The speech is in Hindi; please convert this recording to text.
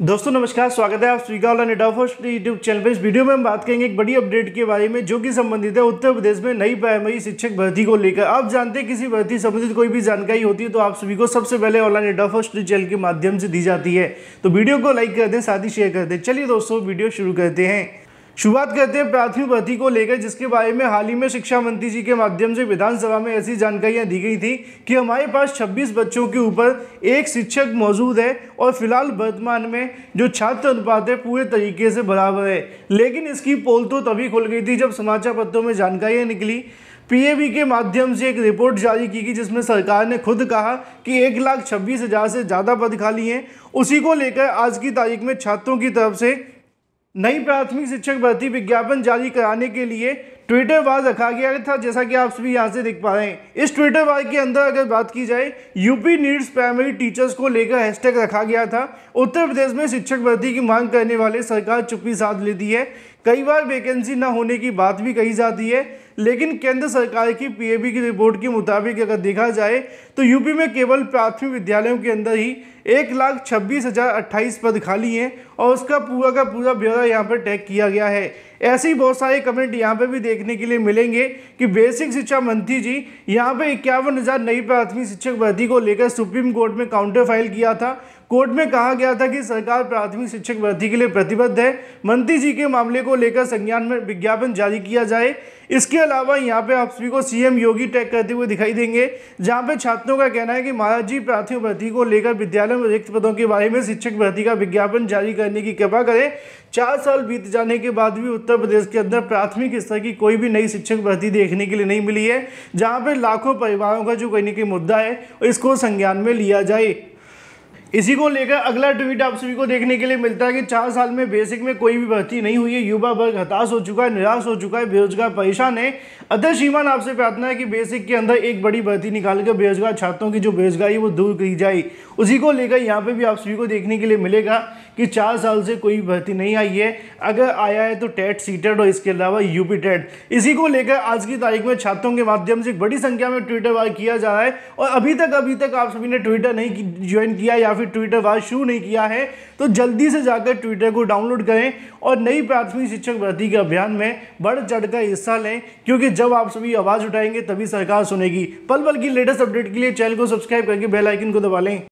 दोस्तों नमस्कार स्वागत है आप स्वीकार यूट्यूब चैनल पर इस वीडियो में हम बात करेंगे एक बड़ी अपडेट के बारे में जो कि संबंधित है उत्तर प्रदेश में नई प्राइमरी शिक्षक भर्ती को लेकर आप जानते हैं किसी भर्ती संबंधित कोई भी जानकारी होती है तो आप सभी को सबसे पहले ऑनलाइन एडाफोस्ट चैनल के माध्यम से दी जाती है तो वीडियो को लाइक कर दें साथ ही शेयर कर दें चलिए दोस्तों वीडियो शुरू करते हैं शुरुआत करते हैं प्राथमिक भर्ती को लेकर जिसके बारे में हाल ही में शिक्षा मंत्री जी के माध्यम से विधानसभा में ऐसी जानकारियां दी गई थी कि हमारे पास 26 बच्चों के ऊपर एक शिक्षक मौजूद है और फिलहाल वर्तमान में जो छात्र अनुपात है पूरे तरीके से बराबर है लेकिन इसकी पोल तो तभी खुल गई थी जब समाचार पत्रों में जानकारियाँ निकली पी के माध्यम से एक रिपोर्ट जारी की गई जिसमें सरकार ने खुद कहा कि एक लाख छब्बीस हज़ार से ज़्यादा पद खाली हैं उसी को लेकर आज की तारीख में छात्रों की तरफ से नई प्राथमिक शिक्षक भर्ती विज्ञापन जारी कराने के लिए ट्विटर वार रखा गया था जैसा कि आप सभी यहाँ से देख पा रहे हैं इस ट्विटर वार के अंदर अगर बात की जाए यूपी नीड्स प्राइमरी टीचर्स को लेकर हैशटैग रखा गया था उत्तर प्रदेश में शिक्षक भर्ती की मांग करने वाले सरकार चुप्पी साध लेती है कई बार वैकेंसी न होने की बात भी कही जाती है लेकिन केंद्र सरकार की पीएबी की रिपोर्ट के मुताबिक अगर देखा जाए तो यूपी में केवल प्राथमिक विद्यालयों के अंदर ही एक लाख छब्बीस हज़ार अट्ठाईस पद खाली हैं और उसका पूरा का पूरा ब्यौरा यहाँ पर टैग किया गया है ऐसे ही बहुत सारे कमेंट यहाँ पर भी देखने के लिए मिलेंगे कि बेसिक शिक्षा मंत्री जी यहाँ पर इक्यावन हज़ार नई प्राथमिक शिक्षक भर्ती को लेकर सुप्रीम कोर्ट में काउंटर फाइल किया था कोर्ट में कहा गया था कि सरकार प्राथमिक शिक्षक भर्ती के लिए प्रतिबद्ध है मंत्री जी के मामले को लेकर संज्ञान में विज्ञापन जारी किया जाए इसके अलावा यहाँ पे आप सभी को सीएम योगी टैग करते हुए दिखाई देंगे जहाँ पे छात्रों का कहना है कि महाराज जी प्राथमिक भर्ती को लेकर विद्यालय कार्यालय में रिक्त पदों के बारे में शिक्षक भर्ती का विज्ञापन जारी करने की कृपा करें चार साल बीत जाने के बाद भी उत्तर प्रदेश के अंदर प्राथमिक स्तर की कोई भी नई शिक्षक भर्ती देखने के लिए नहीं मिली है जहाँ पर लाखों परिवारों का जो कहने की मुद्दा है इसको संज्ञान में लिया जाए इसी को लेकर अगला ट्वीट आप सभी को देखने के लिए मिलता है कि चार साल में बेसिक में कोई भी भर्ती नहीं हुई है युवा वर्ग हताश हो चुका है निराश हो चुका है बेरोजगार परेशान है अदर श्रीमान आपसे प्रार्थना है कि बेसिक के अंदर एक बड़ी भर्ती निकाल कर बेरोजगार छात्रों की जो बेरोजगारी वो दूर की जाए उसी को लेकर यहाँ पर भी आप सभी को देखने के लिए मिलेगा कि चार साल से कोई भर्ती नहीं आई है अगर आया है तो टेट सीटेड और इसके अलावा यूपी टेट इसी को लेकर आज की तारीख में छात्रों के माध्यम से बड़ी संख्या में ट्विटर वार किया जा रहा है और अभी तक अभी तक आप सभी ने ट्विटर नहीं ज्वाइन किया या फिर फिर ट्विटर वाज शुरू नहीं किया है तो जल्दी से जाकर ट्विटर को डाउनलोड करें और नई प्राथमिक शिक्षक भर्ती के अभियान में बढ़ चढ़ कर हिस्सा लें क्योंकि जब आप सभी आवाज़ उठाएंगे तभी सरकार सुनेगी पल पल की लेटेस्ट अपडेट के लिए चैनल को सब्सक्राइब करके बेलाइकिन को दबा लें